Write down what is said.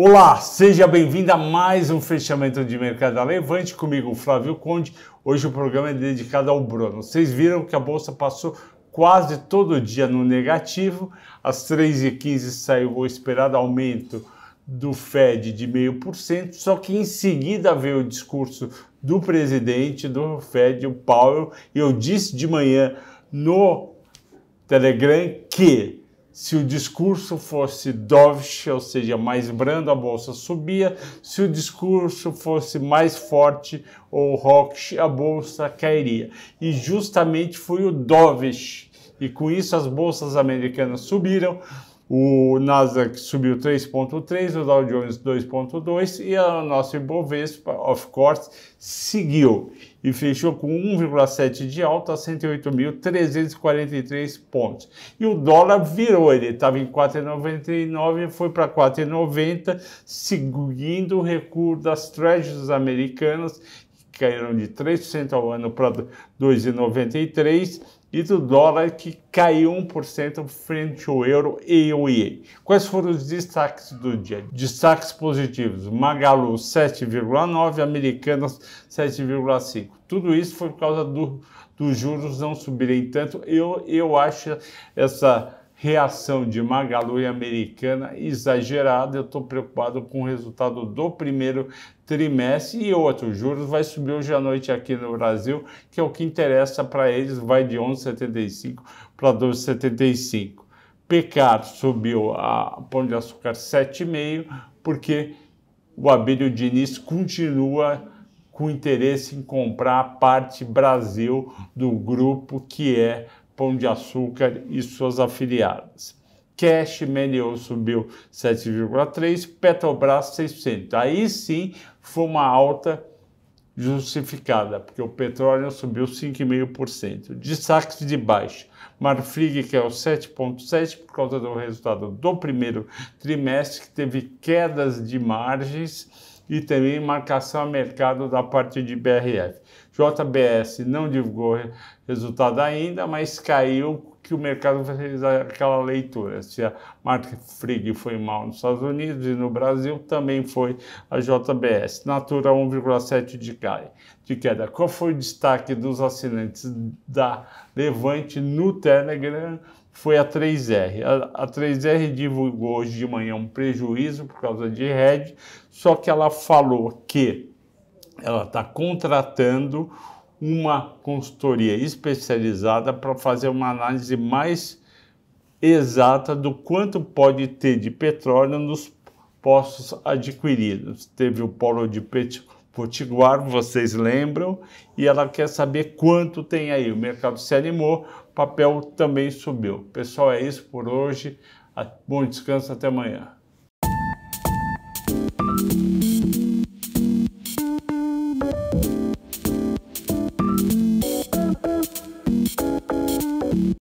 Olá, seja bem-vindo a mais um fechamento de mercado Levante comigo, Flávio Conde. Hoje o programa é dedicado ao Bruno. Vocês viram que a bolsa passou quase todo dia no negativo. Às 3h15 saiu o esperado aumento do Fed de 0,5%, só que em seguida veio o discurso do presidente do Fed, o Powell, e eu disse de manhã no Telegram que se o discurso fosse dovish, ou seja, mais brando, a bolsa subia. Se o discurso fosse mais forte ou hawkish, a bolsa cairia. E justamente foi o dovish. E com isso as bolsas americanas subiram, o Nasdaq subiu 3,3%, o Dow Jones 2,2% e a nossa Ibovespa, of course, seguiu e fechou com 1,7% de alta a 108.343 pontos. E o dólar virou, ele estava em 4,99 foi para 4,90, seguindo o recuo das treasuries americanas que caíram de 3% ao ano para 2,93%, e do dólar, que caiu 1% frente ao euro e ao IE. Quais foram os destaques do dia? Destaques positivos: Magalu 7,9%, Americanas 7,5%. Tudo isso foi por causa do, dos juros não subirem tanto. Eu, eu acho essa reação de Magalu e Americana exagerada. Eu estou preocupado com o resultado do primeiro trimestre e outro. juros vai subir hoje à noite aqui no Brasil, que é o que interessa para eles, vai de 11,75 para 12,75. Pecar subiu a pão de açúcar 7,5 porque o Abílio Diniz continua com interesse em comprar a parte Brasil do grupo que é Pão de Açúcar e suas afiliadas. Cash Melion subiu 7,3%, Petrobras 6%. Aí sim foi uma alta justificada, porque o petróleo subiu 5,5%. Destaques de baixo. Marfrig, que é o 7,7%, por causa do resultado do primeiro trimestre, que teve quedas de margens e também marcação a mercado da parte de BRF. JBS não divulgou resultado ainda, mas caiu que o mercado fez aquela leitura. Se a marca Frig foi mal nos Estados Unidos e no Brasil, também foi a JBS. Natura 1,7 de queda. De queda. Qual foi o destaque dos assinantes da Levante no Telegram? Foi a 3R. A, a 3R divulgou hoje de manhã um prejuízo por causa de Red, só que ela falou que ela está contratando uma consultoria especializada para fazer uma análise mais exata do quanto pode ter de petróleo nos poços adquiridos. Teve o polo de Potiguar, vocês lembram, e ela quer saber quanto tem aí. O mercado se animou, papel também subiu. Pessoal, é isso por hoje. Bom descanso, até amanhã.